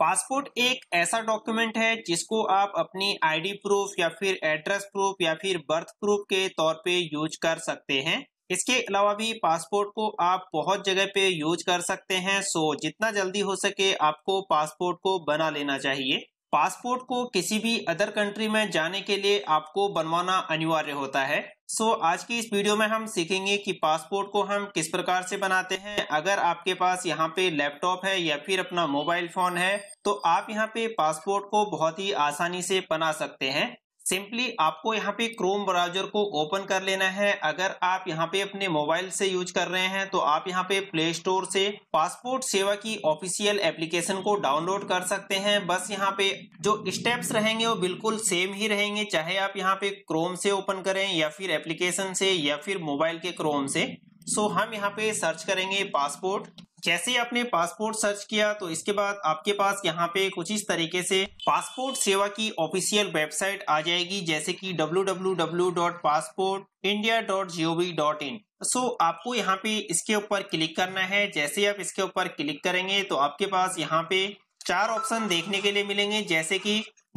passport एक ऐसा document है जिसको आप अपनी आईडी प्रूफ या फिर एड्रेस प्रूफ या फिर बर्थ प्रूफ के तौर पे यूज कर सकते हैं इसके अलावा भी पासपोर्ट को आप बहुत जगह पे यूज कर सकते हैं सो जितना जल्दी हो सके आपको पासपोर्ट को बना लेना चाहिए पासपोर्ट को किसी भी अदर कंट्री में जाने के लिए आपको बनवाना अनिवार्य होता है सो so, आज की इस वीडियो में हम सीखेंगे कि पासपोर्ट को हम किस प्रकार से बनाते हैं अगर आपके पास यहाँ पे लैपटॉप है या फिर अपना मोबाइल फोन है तो आप यहाँ पे पासपोर्ट को बहुत ही आसानी से बना सकते हैं सिंपली आपको यहाँ पे क्रोम ब्राउजर को ओपन कर लेना है अगर आप यहाँ पे अपने मोबाइल से यूज कर रहे हैं तो आप यहाँ पे प्ले स्टोर से पासपोर्ट सेवा की ऑफिशियल एप्लीकेशन को डाउनलोड कर सकते हैं बस यहाँ पे जो स्टेप्स रहेंगे वो बिल्कुल सेम ही रहेंगे चाहे आप यहाँ पे क्रोम से ओपन करें या फिर एप्लीकेशन से या फिर मोबाइल के क्रोम से सो हम यहाँ पे सर्च करेंगे पासपोर्ट जैसे आपने पासपोर्ट सर्च किया तो इसके बाद आपके पास यहाँ पे कुछ इस तरीके से पासपोर्ट सेवा की ऑफिशियल वेबसाइट आ जाएगी जैसे कि www.passportindia.gov.in सो so, आपको यहाँ पे इसके ऊपर क्लिक करना है जैसे आप इसके ऊपर क्लिक करेंगे तो आपके पास यहाँ पे चार ऑप्शन देखने के लिए मिलेंगे जैसे कि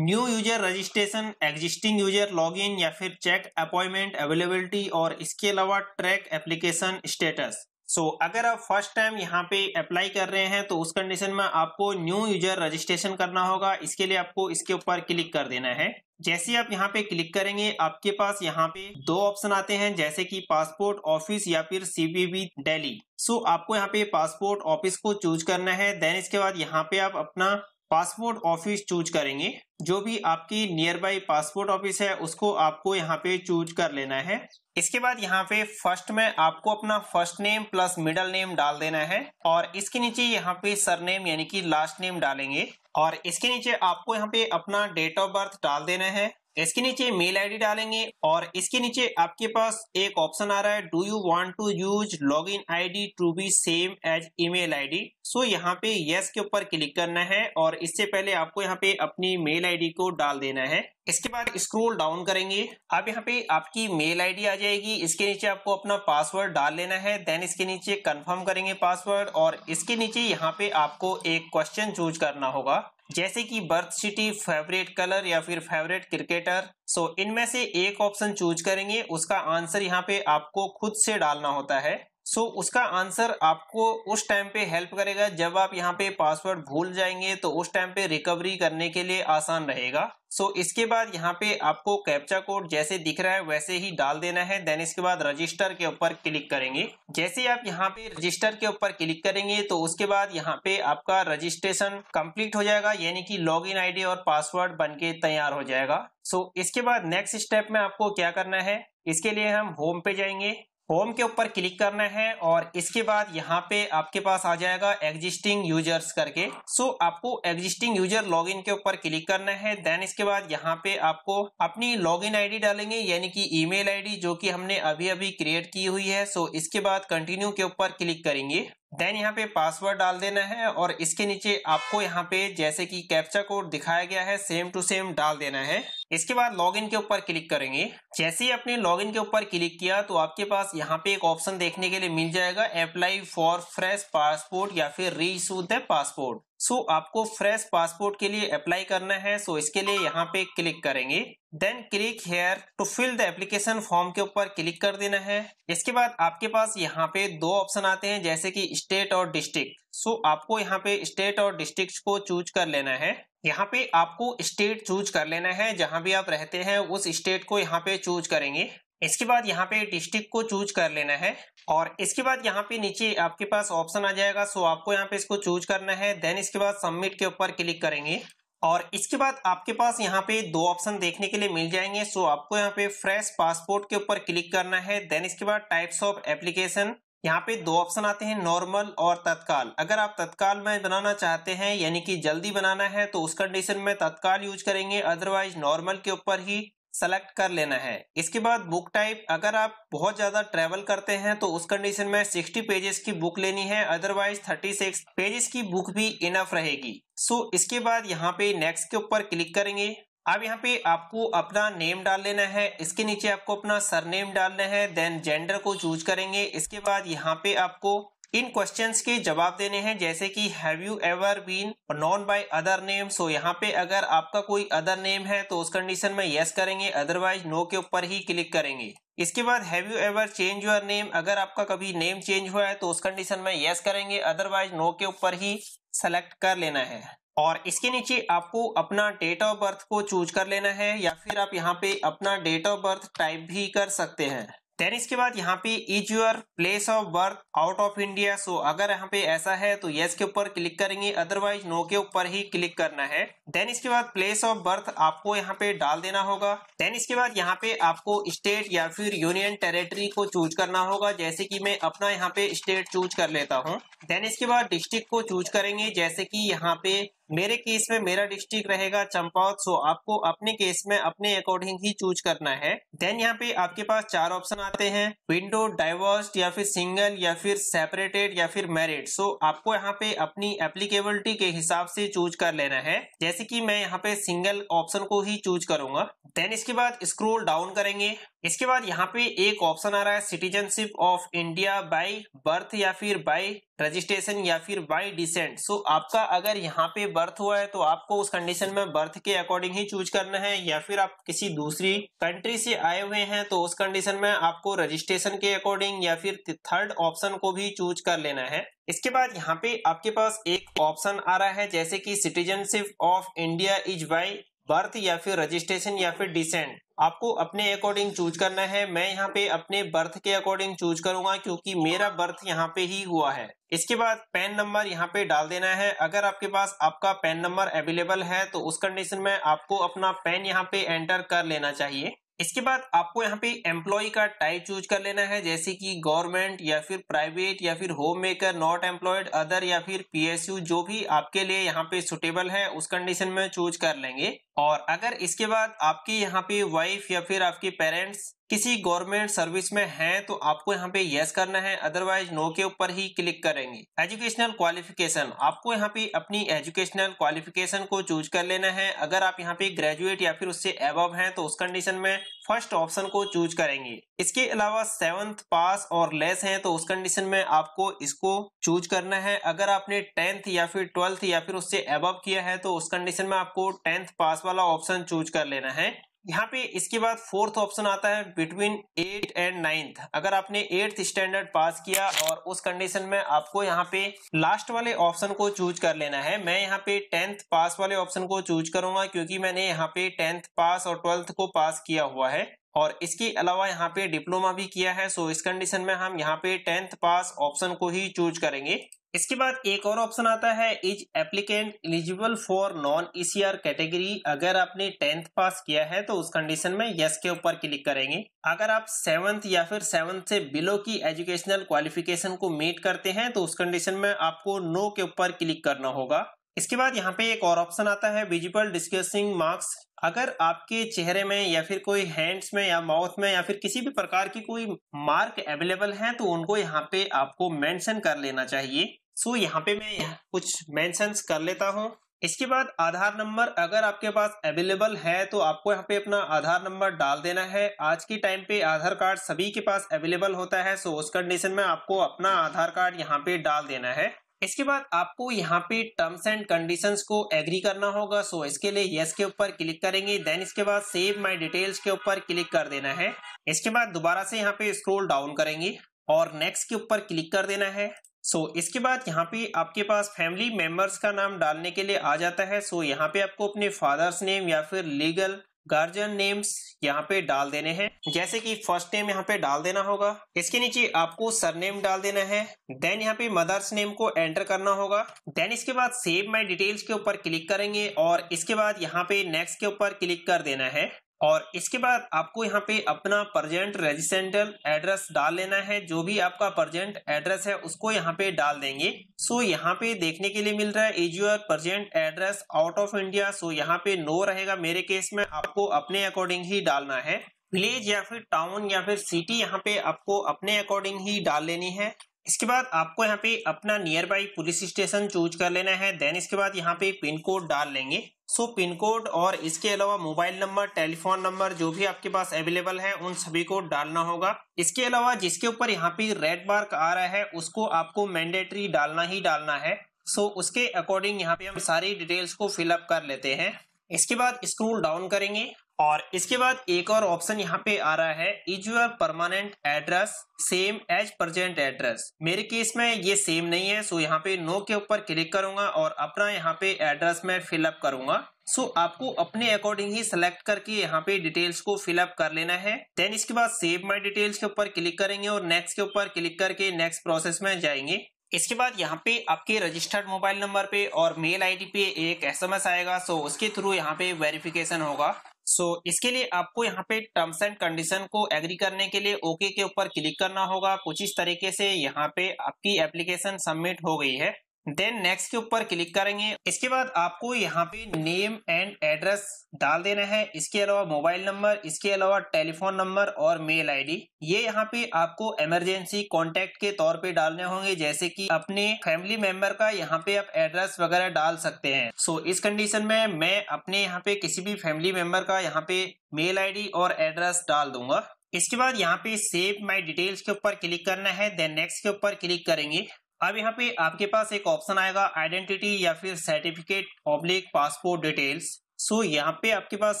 new user registration existing user login या फिर चेक अपॉइंटमेंट अवेलेबिलिटी और इसके अलावा track application status so so, अगर आप फर्स्ट टाइम यहाँ पे अप्लाई कर रहे हैं तो उस कंडीशन में आपको न्यू यूजर रजिस्ट्रेशन करना होगा इसके लिए आपको इसके ऊपर क्लिक कर देना है जैसे आप यहाँ पे क्लिक करेंगे आपके पास यहाँ पे दो ऑप्शन आते हैं जैसे कि पासपोर्ट ऑफिस या फिर सीबीबी दिल्ली सो आपको यहाँ पे पासपोर्ट ऑफिस को चूज करना है देन इसके बाद यहाँ पे आप अपना पासपोर्ट ऑफिस चूज करेंगे जो भी आपकी नियर बाई पासपोर्ट ऑफिस है उसको आपको यहाँ पे चूज कर लेना है इसके बाद यहाँ पे फर्स्ट में आपको अपना first name plus middle name डाल देना है और इसके नीचे यहाँ पे सरनेम यानी कि लास्ट नेम डालेंगे और इसके नीचे आपको यहाँ पे अपना डेट ऑफ बर्थ डाल देना है तो इसके नीचे मेल आईडी डालेंगे और इसके नीचे आपके पास एक ऑप्शन आ रहा है do you want to use login I to be same as email ID so यहाँ पे यस के ऊपर क्लिक करना है और इससे पहले आपको यहाँ पे अपनी मेल आईडी को डाल देना है इसके बाद स्क्रोल डाउन करेंगे अब यहाँ पे आपकी मेल आईडी आ जाएगी इसके नीचे आपको अपना पासवर्ड डाल लेना है देन इसके नीचे कंफर्म करेंगे पासवर्ड और इसके नीचे यहाँ पे आपको एक क्वेश्चन चूज करना होगा जैसे कि बर्थ सिटी फेवरेट कलर या फिर फेवरेट क्रिकेटर सो इनमें से एक ऑप्शन चूज करेंगे उसका आंसर यहाँ पे आपको खुद से डालना होता है सो so, उसका आंसर आपको उस टाइम पे हेल्प करेगा जब आप यहाँ पे पासवर्ड भूल जाएंगे तो उस टाइम पे रिकवरी करने के लिए आसान रहेगा सो so, इसके बाद यहाँ पे आपको कैप्चा कोड जैसे दिख रहा है वैसे ही डाल देना है देन इसके बाद रजिस्टर के ऊपर क्लिक करेंगे जैसे आप यहाँ पे रजिस्टर के ऊपर क्लिक करेंगे तो उसके बाद यहाँ पे आपका रजिस्ट्रेशन कंप्लीट हो जाएगा यानी कि लॉग इन और पासवर्ड बन तैयार हो जाएगा सो so, इसके बाद नेक्स्ट स्टेप में आपको क्या करना है इसके लिए हम होम पे जाएंगे होम के ऊपर क्लिक करना है और इसके बाद यहाँ पे आपके पास आ जाएगा एग्जिस्टिंग यूजर्स करके सो so, आपको एग्जिस्टिंग यूजर लॉगिन के ऊपर क्लिक करना है देन इसके बाद यहाँ पे आपको अपनी लॉगिन आईडी डालेंगे यानी कि ईमेल आईडी जो कि हमने अभी अभी क्रिएट की हुई है सो so, इसके बाद कंटिन्यू के ऊपर क्लिक करेंगे देन यहाँ पे पासवर्ड डाल देना है और इसके नीचे आपको यहाँ पे जैसे कि कैप्चा कोड दिखाया गया है सेम टू सेम डाल देना है इसके बाद लॉगिन के ऊपर क्लिक करेंगे जैसे ही आपने लॉगिन के ऊपर क्लिक किया तो आपके पास यहाँ पे एक ऑप्शन देखने के लिए मिल जाएगा अप्लाई फॉर फ्रेश पासपोर्ट या फिर री द पासपोर्ट सो so, आपको फ्रेश पासपोर्ट के लिए अप्लाई करना है सो so, इसके लिए यहाँ पे क्लिक करेंगे then click here to fill the application form के ऊपर क्लिक कर देना है इसके बाद आपके पास यहाँ पे दो ऑप्शन आते हैं जैसे कि स्टेट और डिस्ट्रिक्ट सो so, आपको यहाँ पे स्टेट और डिस्ट्रिक्ट को चूज कर लेना है यहाँ पे आपको स्टेट चूज कर लेना है जहां भी आप रहते हैं उस स्टेट को यहाँ पे चूज करेंगे इसके बाद यहाँ पे डिस्ट्रिक्ट को चूज कर लेना है और इसके बाद यहाँ पे नीचे आपके पास ऑप्शन आ जाएगा सो आपको यहाँ पे इसको चूज करना है देन इसके बाद सबमिट के ऊपर क्लिक करेंगे और इसके बाद आपके पास यहाँ पे दो ऑप्शन देखने के लिए मिल जाएंगे सो आपको यहाँ पे फ्रेश पासपोर्ट के ऊपर क्लिक करना है देन इसके बाद टाइप्स ऑफ एप्लीकेशन यहाँ पे दो ऑप्शन आते हैं नॉर्मल और तत्काल अगर आप तत्काल में बनाना चाहते हैं यानी कि जल्दी बनाना है तो उस कंडीशन में तत्काल यूज करेंगे अदरवाइज नॉर्मल के ऊपर ही सेलेक्ट कर लेना है इसके बाद बुक टाइप अगर आप बहुत ज्यादा ट्रेवल करते हैं तो उस कंडीशन में 60 पेजेस की बुक लेनी है अदरवाइज 36 पेजेस की बुक भी इनफ रहेगी सो so, इसके बाद यहाँ पे नेक्स्ट के ऊपर क्लिक करेंगे अब यहाँ पे आपको अपना नेम डाल लेना है इसके नीचे आपको अपना सरनेम डालना है देन जेंडर को चूज करेंगे इसके बाद यहाँ पे आपको इन क्वेश्चंस के जवाब देने हैं जैसे कि have you ever been known by other name so यहाँ पे अगर आपका कोई अदर नेम है तो उस कंडीशन में यस करेंगे अदरवाइज नो के ऊपर ही क्लिक करेंगे इसके बाद have you ever change your name अगर आपका कभी नेम चेंज हुआ है तो उस कंडीशन में यस करेंगे अदरवाइज नो के ऊपर ही सेलेक्ट कर लेना है और इसके नीचे आपको अपना डेट ऑफ बर्थ को चूज कर लेना है या फिर आप यहाँ पे अपना डेट ऑफ बर्थ टाइप भी कर सकते हैं देन इसके बाद यहाँ पे is your place of birth out of India so अगर यहाँ पे ऐसा है तो यस के ऊपर क्लिक करेंगे अदरवाइज नो के ऊपर ही क्लिक करना है देन इसके बाद प्लेस ऑफ बर्थ आपको यहाँ पे डाल देना होगा देन इसके बाद यहाँ पे आपको स्टेट या फिर यूनियन टेरिटरी को चूज करना होगा जैसे कि मैं अपना यहाँ पे स्टेट चूज कर लेता हूँ देन इसके बाद डिस्ट्रिक्ट को चूज करेंगे जैसे कि यहाँ पे मेरे केस में मेरा डिस्ट्रिक्ट रहेगा चंपावत सो आपको अपने केस में अपने अकॉर्डिंग ही चूज करना है देन यहाँ पे आपके पास चार ऑप्शन आते हैं विंडो डाइवोर्स या फिर सिंगल या फिर सेपरेटेड या फिर मैरिड सो आपको यहाँ पे अपनी एप्लीकेबिलिटी के हिसाब से चूज कर लेना है जैसे कि मैं यहाँ पे सिंगल ऑप्शन को ही चूज करूंगा देन इसके बाद स्क्रोल डाउन करेंगे इसके बाद यहाँ पे एक ऑप्शन आ रहा है citizenship of India by birth या फिर बाय रजिस्ट्रेशन या फिर बाय डिसेंट सो आपका अगर यहाँ पे बर्थ हुआ है तो आपको उस कंडीशन में बर्थ के अकॉर्डिंग ही चूज करना है या फिर आप किसी दूसरी कंट्री से आए हुए हैं तो उस कंडीशन में आपको रजिस्ट्रेशन के अकॉर्डिंग या फिर थर्ड ऑप्शन को भी चूज कर लेना है इसके बाद यहाँ पे आपके पास एक ऑप्शन आ रहा है जैसे कि citizenship of India is by birth या फिर रजिस्ट्रेशन या फिर डिसेंट आपको अपने अकॉर्डिंग चूज करना है मैं यहाँ पे अपने बर्थ के अकॉर्डिंग चूज करूंगा क्योंकि मेरा बर्थ यहाँ पे ही हुआ है इसके बाद पैन नंबर यहाँ पे डाल देना है अगर आपके पास आपका पैन नंबर अवेलेबल है तो उस कंडीशन में आपको अपना पैन यहाँ पे एंटर कर लेना चाहिए इसके बाद आपको यहाँ पे एम्प्लॉय का टाइप चूज कर लेना है जैसे कि गवर्नमेंट या फिर प्राइवेट या फिर homemaker not employed other या फिर पीएसयू जो भी आपके लिए यहाँ पे सुटेबल है उस कंडीशन में चूज कर लेंगे और अगर इसके बाद आपकी यहाँ पे वाइफ या फिर आपके पेरेंट्स किसी गवर्नमेंट सर्विस में हैं तो आपको यहाँ पे यस करना है अदरवाइज नो के ऊपर ही क्लिक करेंगे एजुकेशनल क्वालिफिकेशन आपको यहाँ पे अपनी एजुकेशनल क्वालिफिकेशन को चूज कर लेना है अगर आप यहाँ पे ग्रेजुएट या फिर उससे अब हैं तो उस कंडीशन में फर्स्ट ऑप्शन को चूज करेंगे इसके अलावा सेवंथ पास और लेस है तो उस कंडीशन में आपको इसको चूज करना है अगर आपने टेंथ या फिर ट्वेल्थ या फिर उससे अब किया है तो उस कंडीशन में आपको टेंथ पास वाला ऑप्शन चूज कर लेना है यहाँ पे इसके बाद फोर्थ ऑप्शन आता है बिटवीन एट एंड नाइन्थ अगर आपने एट्थ स्टैंडर्ड पास किया और उस कंडीशन में आपको यहाँ पे लास्ट वाले ऑप्शन को चूज कर लेना है मैं यहाँ पे टेंथ पास वाले ऑप्शन को चूज करूंगा क्योंकि मैंने यहाँ पे टेंथ पास और ट्वेल्थ को पास किया हुआ है और इसके अलावा यहाँ पे डिप्लोमा भी किया है सो इस कंडीशन में हम यहाँ पे टेंथ पास ऑप्शन को ही चूज करेंगे इसके बाद एक और ऑप्शन आता है is applicant eligible for non ECR category अगर आपने टेंथ पास किया है तो उस कंडीशन में यस के ऊपर क्लिक करेंगे अगर आप सेवंथ या फिर सेवंथ से बिलो की एजुकेशनल क्वालिफिकेशन को मीट करते हैं तो उस कंडीशन में आपको नो के ऊपर क्लिक करना होगा इसके बाद यहाँ पे एक और ऑप्शन आता है विजिबल डिस्कसिंग मार्क्स अगर आपके चेहरे में या फिर कोई हैंड्स में या माउथ में या फिर किसी भी प्रकार की कोई मार्क अवेलेबल है तो उनको यहाँ पे आपको मेंशन कर लेना चाहिए सो so, यहाँ पे मैं कुछ मेंशंस कर लेता हूँ इसके बाद आधार नंबर अगर आपके पास अवेलेबल है तो आपको यहाँ पे अपना आधार नंबर डाल देना है आज के टाइम पे आधार कार्ड सभी के पास अवेलेबल होता है सो उस कंडीशन में आपको अपना आधार कार्ड यहाँ पे डाल देना है इसके बाद आपको यहाँ पे टर्म्स एंड कंडीशंस को एग्री करना होगा सो इसके लिए यस के ऊपर क्लिक करेंगे देन इसके बाद सेव माय डिटेल्स के ऊपर क्लिक कर देना है इसके बाद दोबारा से यहाँ पे स्क्रॉल डाउन करेंगे और नेक्स्ट के ऊपर क्लिक कर देना है सो so, इसके बाद यहाँ पे आपके पास फैमिली मेंबर्स का नाम डालने के लिए आ जाता है सो so, यहाँ पे आपको अपने फादर्स नेम या फिर लीगल गार्जियन नेम्स यहाँ पे डाल देने हैं जैसे कि फर्स्ट नेम यहाँ पे डाल देना होगा इसके नीचे आपको सरनेम डाल देना है देन यहाँ पे मदर्स नेम को एंटर करना होगा देन इसके बाद सेव माई डिटेल्स के ऊपर क्लिक करेंगे और इसके बाद यहाँ पे नेक्स्ट के ऊपर क्लिक कर देना है और इसके बाद आपको यहाँ पे अपना प्रजेंट रेजिस्टेंटल एड्रेस डाल लेना है जो भी आपका प्रजेंट एड्रेस है उसको यहाँ पे डाल देंगे सो so, यहाँ पे देखने के लिए मिल रहा है is your present address out of India so यहाँ पे नो रहेगा मेरे केस में आपको अपने अकॉर्डिंग ही डालना है विलेज या फिर टाउन या फिर सिटी यहाँ पे आपको अपने अकॉर्डिंग ही डाल लेनी है इसके बाद आपको यहाँ पे अपना nearby police station choose कर लेना है देन इसके बाद यहाँ पे पिन कोड डाल लेंगे सो so, पिन कोड और इसके अलावा मोबाइल नंबर टेलीफोन नंबर जो भी आपके पास अवेलेबल है उन सभी को डालना होगा इसके अलावा जिसके ऊपर यहाँ पे रेड मार्क आ रहा है उसको आपको मैंडेटरी डालना ही डालना है सो so, उसके अकॉर्डिंग यहाँ पे हम सारी डिटेल्स को फिलअप कर लेते हैं इसके बाद स्क्रोल डाउन करेंगे और इसके बाद एक और ऑप्शन यहाँ पे आ रहा है is your permanent address same as present address मेरे केस में ये सेम नहीं है सो यहाँ पे नो के ऊपर क्लिक करूंगा और अपना यहाँ पे एड्रेस में फिलअप करूंगा सो so, आपको अपने अकॉर्डिंग ही सिलेक्ट करके यहाँ पे डिटेल्स को फिलअप कर लेना है देन इसके बाद सेव माई डिटेल्स के ऊपर क्लिक करेंगे और नेक्स्ट के ऊपर क्लिक करके नेक्स्ट प्रोसेस में जाएंगे इसके बाद यहाँ पे आपके रजिस्टर्ड मोबाइल नंबर पे और मेल आईडी पे एक एसएमएस आएगा सो उसके थ्रू यहाँ पे वेरिफिकेशन होगा सो so, इसके लिए आपको यहाँ पे टर्म्स एंड कंडीशन को एग्री करने के लिए ओके के ऊपर क्लिक करना होगा कुछ इस तरीके से यहाँ पे आपकी एप्लीकेशन सबमिट हो गई है देन नेक्स्ट के ऊपर क्लिक करेंगे इसके बाद आपको यहाँ पे नेम एंड एड्रेस डाल देना है इसके अलावा मोबाइल नंबर इसके अलावा टेलीफोन नंबर और मेल आईडी ये यहाँ पे आपको इमरजेंसी कॉन्टेक्ट के तौर पे डालने होंगे जैसे कि अपने फैमिली मेंबर का यहाँ पे आप एड्रेस वगैरह डाल सकते हैं सो so, इस कंडीशन में मैं अपने यहाँ पे किसी भी फैमिली मेंबर का यहाँ पे मेल आई और एड्रेस डाल दूंगा इसके बाद यहाँ पे सेव माई डिटेल्स के ऊपर क्लिक करना है देन नेक्स्ट के ऊपर क्लिक करेंगे अब यहाँ पे आपके पास एक ऑप्शन आएगा आइडेंटिटी या फिर certificate public passport details so यहाँ पे आपके पास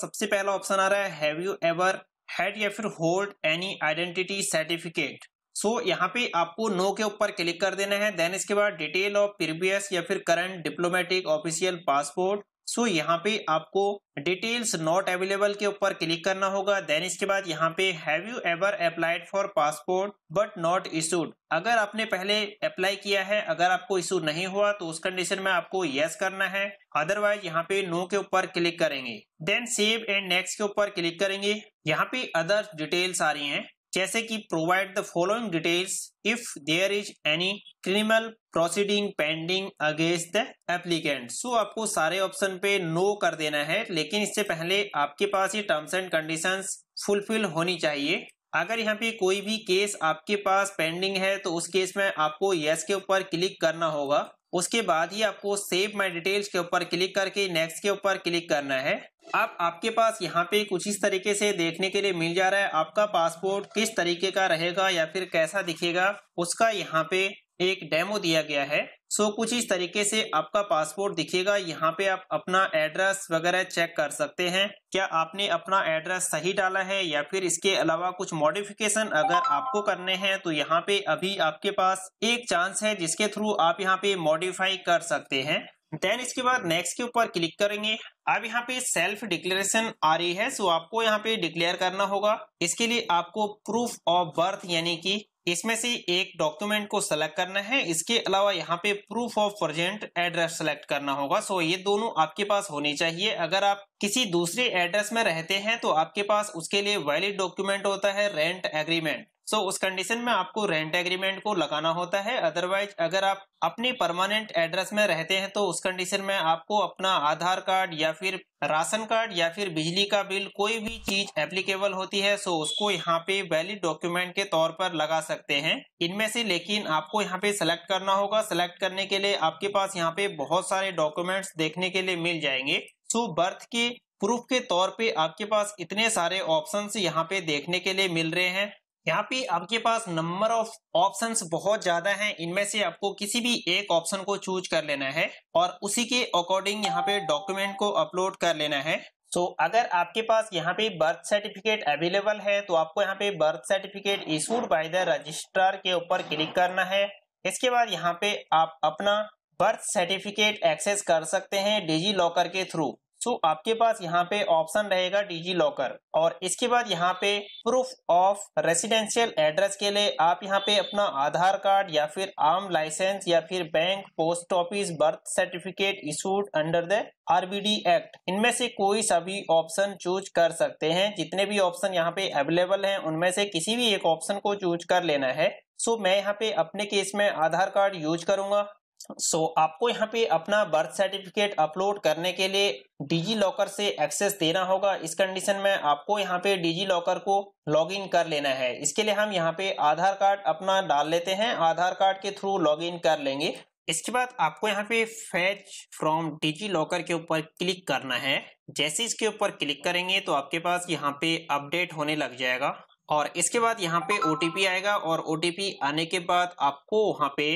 सबसे पहला ऑप्शन आ रहा है हैव यू एवर हैड या फिर hold any identity certificate so यहाँ पे आपको नो के ऊपर क्लिक कर देना है देन इसके बाद डिटेल ऑफ प्रीवियस या फिर current diplomatic official passport so so, यहाँ पे आपको डिटेल्स नॉट अवेलेबल के ऊपर क्लिक करना होगा देन इसके बाद यहाँ पे have you ever applied for passport but not issued अगर आपने पहले अप्लाई किया है अगर आपको इशू नहीं हुआ तो उस कंडीशन में आपको यस करना है अदरवाइज यहाँ पे नो के ऊपर क्लिक करेंगे देन सेव एंड नेक्स्ट के ऊपर क्लिक करेंगे यहाँ पे अदर डिटेल्स आ रही है जैसे कि provide the following details if there is any criminal proceeding pending against the applicant so आपको सारे ऑप्शन पे नो कर देना है लेकिन इससे पहले आपके पास ये टर्म्स एंड कंडीशंस फुलफिल होनी चाहिए अगर यहाँ पे कोई भी केस आपके पास पेंडिंग है तो उस केस में आपको यस के ऊपर क्लिक करना होगा उसके बाद ही आपको सेव माई डिटेल्स के ऊपर क्लिक करके नेक्स्ट के ऊपर क्लिक करना है अब आपके पास यहाँ पे कुछ इस तरीके से देखने के लिए मिल जा रहा है आपका पासपोर्ट किस तरीके का रहेगा या फिर कैसा दिखेगा उसका यहाँ पे एक डेमो दिया गया है सो so, कुछ इस तरीके से आपका पासपोर्ट दिखेगा यहाँ पे आप अपना एड्रेस वगैरह चेक कर सकते हैं क्या आपने अपना एड्रेस सही डाला है या फिर इसके अलावा कुछ मॉडिफिकेशन अगर आपको करने हैं तो यहाँ पे अभी आपके पास एक चांस है जिसके थ्रू आप यहाँ पे मॉडिफाई कर सकते हैं देन इसके बाद नेक्स्ट के ऊपर क्लिक करेंगे अब यहाँ पे सेल्फ डिक्लेरेशन आ रही है सो आपको यहाँ पे डिक्लेयर करना होगा इसके लिए आपको प्रूफ ऑफ बर्थ यानी कि इसमें से एक डॉक्यूमेंट को सेलेक्ट करना है इसके अलावा यहाँ पे proof of present address select करना होगा सो ये दोनों आपके पास होने चाहिए अगर आप किसी दूसरे एड्रेस में रहते हैं तो आपके पास उसके लिए वैलिड डॉक्यूमेंट होता है रेंट एग्रीमेंट सो so, उस कंडीशन में आपको रेंट एग्रीमेंट को लगाना होता है अदरवाइज अगर आप अपने परमानेंट एड्रेस में रहते हैं तो उस कंडीशन में आपको अपना आधार कार्ड या फिर राशन कार्ड या फिर बिजली का बिल कोई भी चीज एप्लीकेबल होती है सो उसको यहाँ पे वैलिड डॉक्यूमेंट के तौर पर लगा सकते हैं इनमें से लेकिन आपको यहाँ पे सिलेक्ट करना होगा सिलेक्ट करने के लिए आपके पास यहाँ पे बहुत सारे डॉक्यूमेंट्स देखने के लिए मिल जाएंगे सो बर्थ के प्रूफ के तौर पे आपके पास इतने सारे ऑप्शन यहाँ पे देखने के लिए मिल रहे हैं यहाँ पे आपके पास नंबर ऑफ ऑप्शंस बहुत ज्यादा हैं इनमें से आपको किसी भी एक ऑप्शन को चूज कर लेना है और उसी के अकॉर्डिंग यहाँ पे डॉक्यूमेंट को अपलोड कर लेना है सो अगर आपके पास यहाँ पे बर्थ सर्टिफिकेट अवेलेबल है तो आपको यहाँ पे birth certificate issued by the registrar के ऊपर क्लिक करना है इसके बाद यहाँ पे आप अपना बर्थ सर्टिफिकेट एक्सेस कर सकते हैं डिजी लॉकर के थ्रू सो so, आपके पास यहाँ पे ऑप्शन रहेगा डिजी लॉकर और इसके बाद यहाँ पे प्रूफ ऑफ रेसिडेंशियल एड्रेस के लिए आप यहाँ पे अपना आधार कार्ड या फिर आर्म लाइसेंस या फिर bank post office birth certificate issued under the RBD act इनमें से कोई सभी ऑप्शन चूज कर सकते हैं जितने भी ऑप्शन यहाँ पे अवेलेबल है उनमें से किसी भी एक ऑप्शन को चूज कर लेना है सो so, मैं यहाँ पे अपने केस में आधार कार्ड यूज करूंगा सो so, आपको यहाँ पे अपना बर्थ सर्टिफिकेट अपलोड करने के लिए डिजी लॉकर से एक्सेस देना होगा इस कंडीशन में आपको यहाँ पे डिजी लॉकर को लॉगिन कर लेना है इसके लिए हम यहाँ पे आधार कार्ड अपना डाल लेते हैं आधार कार्ड के थ्रू लॉगिन कर लेंगे इसके बाद आपको यहाँ पे फैच फ्रॉम डिजी लॉकर के ऊपर क्लिक करना है जैसे इसके ऊपर क्लिक करेंगे तो आपके पास यहाँ पे अपडेट होने लग जाएगा और इसके बाद यहाँ पे ओ आएगा और ओ आने के बाद आपको वहाँ पे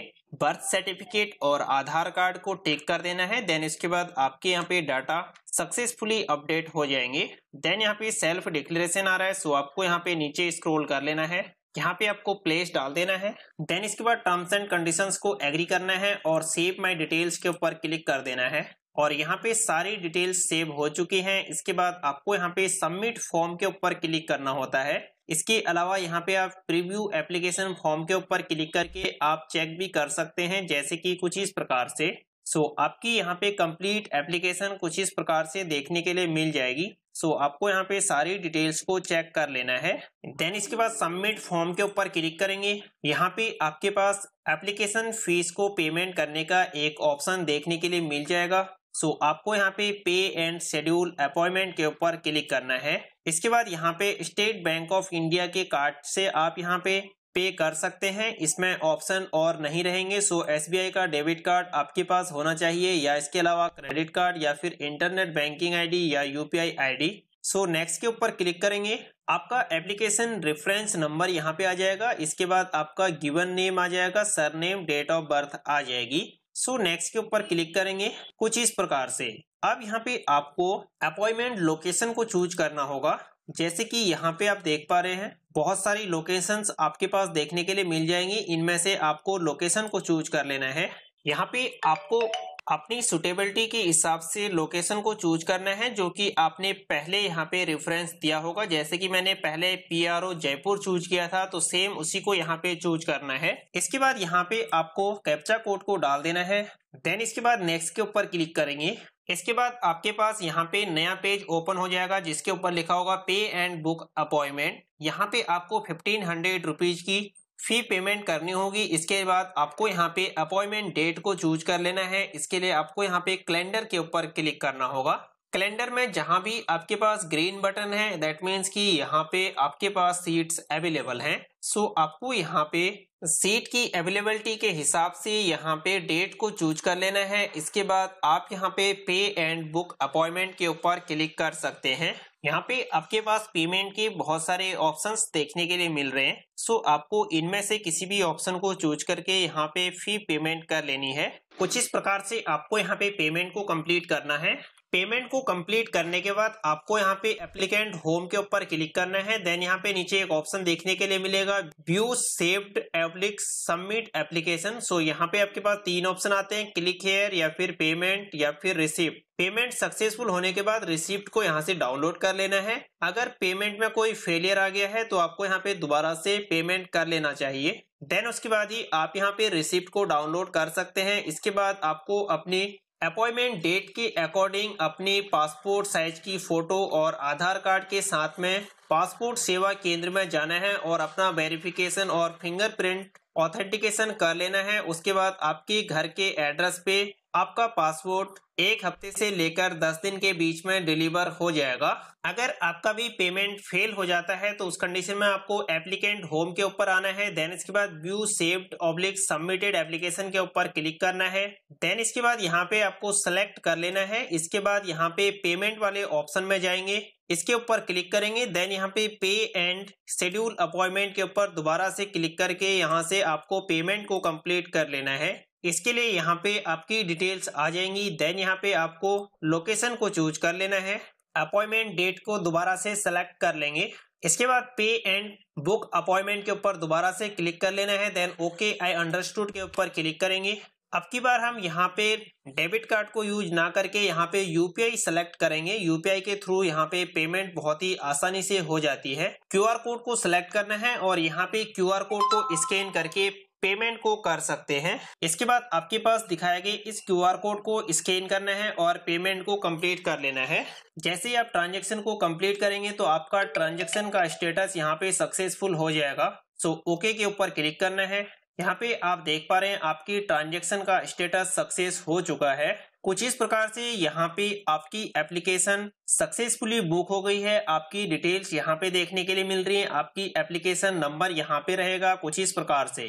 बर्थ सर्टिफिकेट और आधार कार्ड को टेक कर देना है देन इसके बाद आपके यहाँ पे डाटा सक्सेसफुली अपडेट हो जाएंगे देन यहाँ पे सेल्फ डिक्लेरेशन आ रहा है सो आपको यहाँ पे नीचे स्क्रॉल कर लेना है यहाँ पे आपको प्लेस डाल देना है देन इसके बाद टर्म्स एंड कंडीशंस को एग्री करना है और सेव माई डिटेल्स के ऊपर क्लिक कर देना है और यहाँ पे सारी डिटेल्स सेव हो चुकी हैं इसके बाद आपको यहाँ पे सबमिट फॉर्म के ऊपर क्लिक करना होता है इसके अलावा यहाँ पे आप प्रीव्यू एप्लीकेशन फॉर्म के ऊपर क्लिक करके आप चेक भी कर सकते हैं जैसे कि कुछ इस प्रकार से सो so, आपकी यहाँ पे कंप्लीट एप्लीकेशन कुछ इस प्रकार से देखने के लिए मिल जाएगी सो so, आपको यहाँ पे सारी डिटेल्स को चेक कर लेना है देन इसके बाद सबमिट फॉर्म के ऊपर क्लिक करेंगे यहाँ पे आपके पास एप्लीकेशन फीस को पेमेंट करने का एक ऑप्शन देखने के लिए मिल जाएगा सो so, आपको यहाँ पे पे एंड शेड्यूल अपॉइंटमेंट के ऊपर क्लिक करना है इसके बाद यहाँ पे स्टेट बैंक ऑफ इंडिया के कार्ड से आप यहाँ पे पे कर सकते हैं इसमें ऑप्शन और नहीं रहेंगे सो so, एसबीआई का डेबिट कार्ड आपके पास होना चाहिए या इसके अलावा क्रेडिट कार्ड या फिर इंटरनेट बैंकिंग आईडी या यूपीआई आईडी सो नेक्स्ट के ऊपर क्लिक करेंगे आपका एप्लीकेशन रेफरेंस नंबर यहाँ पे आ जाएगा इसके बाद आपका गिवन नेम आ जाएगा surname date of birth आ जाएगी सो नेक्स्ट के ऊपर क्लिक करेंगे कुछ इस प्रकार से अब यहाँ पे आपको अपॉइंटमेंट लोकेशन को चूज करना होगा जैसे कि यहाँ पे आप देख पा रहे हैं बहुत सारी लोकेशंस आपके पास देखने के लिए मिल जाएंगी इनमें से आपको लोकेशन को चूज कर लेना है यहाँ पे आपको अपनी सुटेबिलिटी के हिसाब से लोकेशन को चूज करना है जो कि आपने पहले यहाँ पे रेफरेंस दिया होगा जैसे कि मैंने पहले पी जयपुर चूज किया था तो सेम उसी को यहाँ पे चूज करना है इसके बाद यहाँ पे आपको कैप्चा कोड को डाल देना है देन इसके बाद नेक्स्ट के ऊपर क्लिक करेंगे इसके बाद आपके पास यहाँ पे नया पेज ओपन हो जाएगा जिसके ऊपर लिखा होगा पे एंड बुक अपॉइंटमेंट यहाँ पे आपको फिफ्टीन हंड्रेड रुपीज की फ़ी पेमेंट करनी होगी इसके बाद आपको यहाँ पे अपॉइंटमेंट डेट को चूज कर लेना है इसके लिए आपको यहाँ पे कैलेंडर के ऊपर क्लिक करना होगा कैलेंडर में जहाँ भी आपके पास ग्रीन बटन है दैट मीन्स कि यहाँ पे आपके पास सीट्स अवेलेबल हैं सो आपको यहाँ पे सीट की अवेलेबिलिटी के हिसाब से यहाँ पे डेट को चूज कर लेना है इसके बाद आप यहाँ पे पे एंड बुक अपॉइंटमेंट के ऊपर क्लिक कर सकते हैं यहाँ पे आपके पास पेमेंट के बहुत सारे ऑप्शंस देखने के लिए मिल रहे हैं सो आपको इनमें से किसी भी ऑप्शन को चूज करके यहाँ पे फी पेमेंट कर लेनी है कुछ इस प्रकार से आपको यहाँ पे पेमेंट को कंप्लीट करना है पेमेंट को कंप्लीट करने के बाद आपको यहाँ पे एप्लीकेंट होम के ऊपर क्लिक करना है देन यहाँ पे नीचे एक ऑप्शन देखने के लिए मिलेगा view saved applic submit application so यहाँ पे आपके पास तीन ऑप्शन आते हैं क्लिक हेयर या फिर पेमेंट या फिर रिसिप्ट पेमेंट सक्सेसफुल होने के बाद रिसिप्ट को यहाँ से डाउनलोड कर लेना है अगर पेमेंट में कोई फेलियर आ गया है तो आपको यहाँ पे दोबारा से पेमेंट कर लेना चाहिए देन उसके बाद ही आप यहाँ पे रिसिप्ट को डाउनलोड कर सकते हैं इसके बाद आपको अपनी अपॉइंटमेंट डेट के अकॉर्डिंग अपने पासपोर्ट साइज की फ़ोटो और आधार कार्ड के साथ में पासपोर्ट सेवा केंद्र में जाना है और अपना वेरिफिकेशन और फिंगरप्रिंट ऑथेंटिकेशन कर लेना है उसके बाद आपके घर के एड्रेस पे आपका पासपोर्ट एक हफ्ते से लेकर दस दिन के बीच में डिलीवर हो जाएगा अगर आपका भी पेमेंट फेल हो जाता है तो उस कंडीशन में आपको एप्लीकेंट होम के ऊपर आना है देन इसके बाद view saved oblique submitted application के ऊपर क्लिक करना है देन इसके बाद यहाँ पे आपको सेलेक्ट कर लेना है इसके बाद यहाँ पे पेमेंट वाले ऑप्शन में जाएंगे इसके ऊपर क्लिक करेंगे देन यहाँ पे पे एंड शेड्यूल अपॉइंटमेंट के ऊपर दोबारा से क्लिक करके यहाँ से आपको पेमेंट को कंप्लीट कर लेना है इसके लिए यहाँ पे आपकी डिटेल्स आ जाएंगी देन यहाँ पे आपको लोकेशन को चूज कर लेना है अपॉइंटमेंट डेट को दोबारा से सेलेक्ट कर लेंगे इसके बाद पे एंड बुक अपॉइंटमेंट के ऊपर दोबारा से क्लिक कर लेना है देन ओके आई अंडरस्टूड के ऊपर क्लिक करेंगे अब की बार हम यहाँ पे डेबिट कार्ड को यूज ना करके यहाँ पे यूपीआई सेलेक्ट करेंगे यूपीआई के थ्रू यहाँ पे पेमेंट बहुत ही आसानी से हो जाती है क्यूआर कोड को सिलेक्ट करना है और यहाँ पे क्यूआर कोड को स्कैन करके पेमेंट को कर सकते हैं इसके बाद आपके पास दिखाए गए इस क्यूआर कोड को स्कैन करना है और पेमेंट को कंप्लीट कर लेना है जैसे ही आप ट्रांजेक्शन को कंप्लीट करेंगे तो आपका ट्रांजेक्शन का स्टेटस यहाँ पे सक्सेसफुल हो जाएगा सो so, ओके okay के ऊपर क्लिक करना है यहाँ पे आप देख पा रहे हैं आपकी ट्रांजेक्शन का स्टेटस सक्सेस हो चुका है कुछ इस प्रकार से यहाँ पे आपकी एप्लीकेशन सक्सेसफुली बुक हो गई है आपकी डिटेल्स यहाँ पे देखने के लिए मिल रही है आपकी एप्लीकेशन नंबर यहाँ पे रहेगा कुछ इस प्रकार से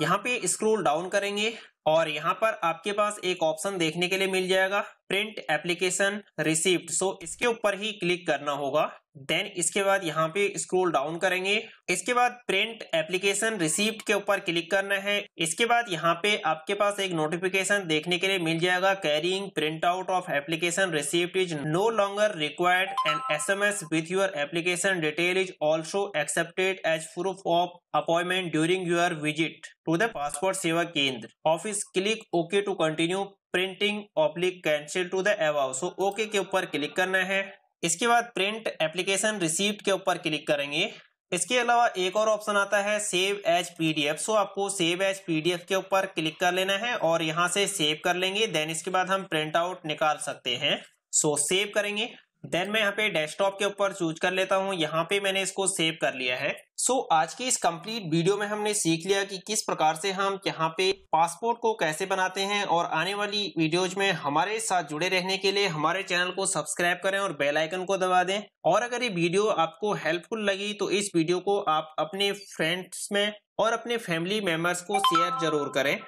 यहाँ पे स्क्रोल डाउन करेंगे और यहाँ पर आपके पास एक ऑप्शन देखने के लिए मिल जाएगा प्रिंट एप्लीकेशन रिसिप्ट सो इसके ऊपर ही क्लिक करना होगा देन इसके बाद यहाँ पे स्क्रोल डाउन करेंगे इसके बाद प्रिंट एप्लीकेशन रिसीप्ट के ऊपर क्लिक करना है इसके बाद यहाँ पे आपके पास एक नोटिफिकेशन देखने के लिए मिल जाएगा carrying print out of application receipt is no longer required and S M S with your application detail is also accepted as proof of appointment during your visit to the passport Seva Kendra office click okay to continue printing oblique cancel to the एवाओ so okay के ऊपर click करना है इसके बाद print application receipt के ऊपर click करेंगे इसके अलावा एक और ऑप्शन आता है सेव एज पीडीएफ सो आपको सेव एज पीडीएफ के ऊपर क्लिक कर लेना है और यहां से सेव कर लेंगे देन इसके बाद हम प्रिंट आउट निकाल सकते हैं सो so, सेव करेंगे देन मैं यहाँ पे डेस्कटॉप के ऊपर चूज कर लेता हूँ यहाँ पे मैंने इसको सेव कर लिया है सो so, आज की इस कंप्लीट वीडियो में हमने सीख लिया कि किस प्रकार से हम यहाँ पे पासपोर्ट को कैसे बनाते हैं और आने वाली वीडियोज में हमारे साथ जुड़े रहने के लिए हमारे चैनल को सब्सक्राइब करें और बेल आइकन को दबा दें और अगर ये वीडियो आपको हेल्पफुल लगी तो इस वीडियो को आप अपने फ्रेंड्स में और अपने फैमिली मेम्बर्स को शेयर जरूर करें